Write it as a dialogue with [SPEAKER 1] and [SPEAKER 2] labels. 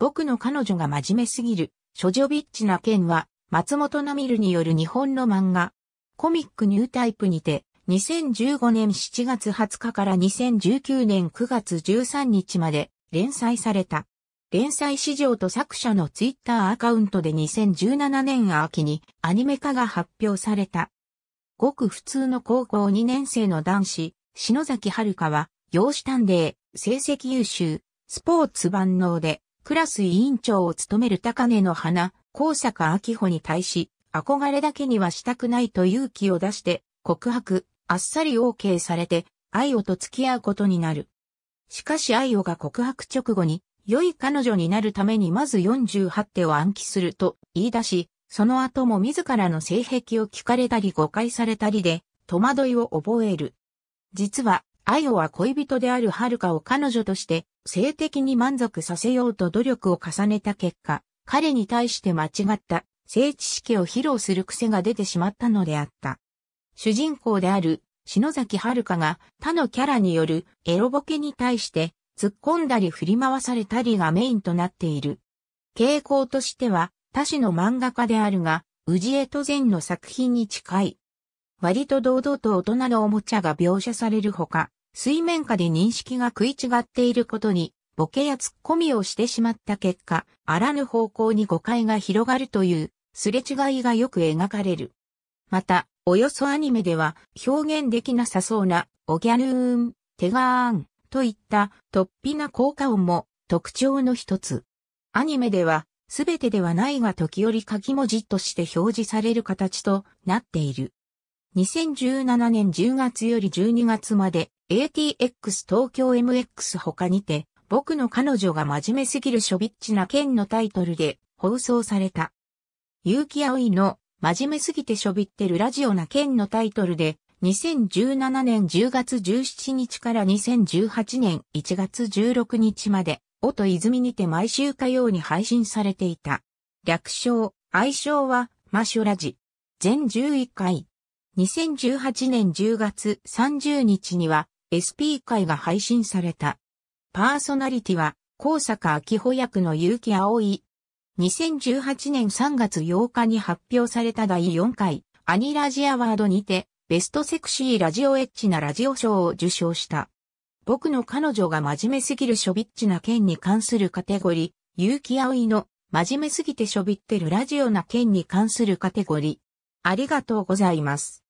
[SPEAKER 1] 僕の彼女が真面目すぎる、諸女ビッチな件は、松本ナミルによる日本の漫画、コミックニュータイプにて、2015年7月20日から2019年9月13日まで連載された。連載史上と作者のツイッターアカウントで2017年秋にアニメ化が発表された。ごく普通の高校2年生の男子、篠崎遥は、洋子探偵、成績優秀、スポーツ万能で、クラス委員長を務める高根の花、高坂明穂に対し、憧れだけにはしたくないと勇気を出して告白、あっさり OK されて、愛をと付き合うことになる。しかし愛をが告白直後に、良い彼女になるためにまず48手を暗記すると言い出し、その後も自らの性癖を聞かれたり誤解されたりで、戸惑いを覚える。実は、愛をは恋人である遥を彼女として性的に満足させようと努力を重ねた結果、彼に対して間違った性知識を披露する癖が出てしまったのであった。主人公である篠崎遥が他のキャラによるエロボケに対して突っ込んだり振り回されたりがメインとなっている。傾向としては他種の漫画家であるが、宇治江都前の作品に近い。割と堂々と大人のおもちゃが描写されるほか、水面下で認識が食い違っていることに、ボケやツッコミをしてしまった結果、あらぬ方向に誤解が広がるという、すれ違いがよく描かれる。また、およそアニメでは、表現できなさそうな、おギャルーン、テガーン、といった、突飛な効果音も、特徴の一つ。アニメでは、すべてではないが時折書き文字として表示される形となっている。2017年10月より12月まで ATX 東京 MX 他にて、僕の彼女が真面目すぎるショビッチな剣のタイトルで放送された。結城葵の真面目すぎてしょびってるラジオな剣のタイトルで、2017年10月17日から2018年1月16日まで、音泉にて毎週火曜に配信されていた。略称、愛称は、マシュラジ。全11回。2018年10月30日には SP 会が配信された。パーソナリティは、高坂秋穂役の結城葵。2018年3月8日に発表された第4回アニラジアワードにて、ベストセクシーラジオエッチなラジオ賞を受賞した。僕の彼女が真面目すぎるショビッチな件に関するカテゴリー、結城葵の真面目すぎてしょびってるラジオな件に関するカテゴリー。ありがとうございます。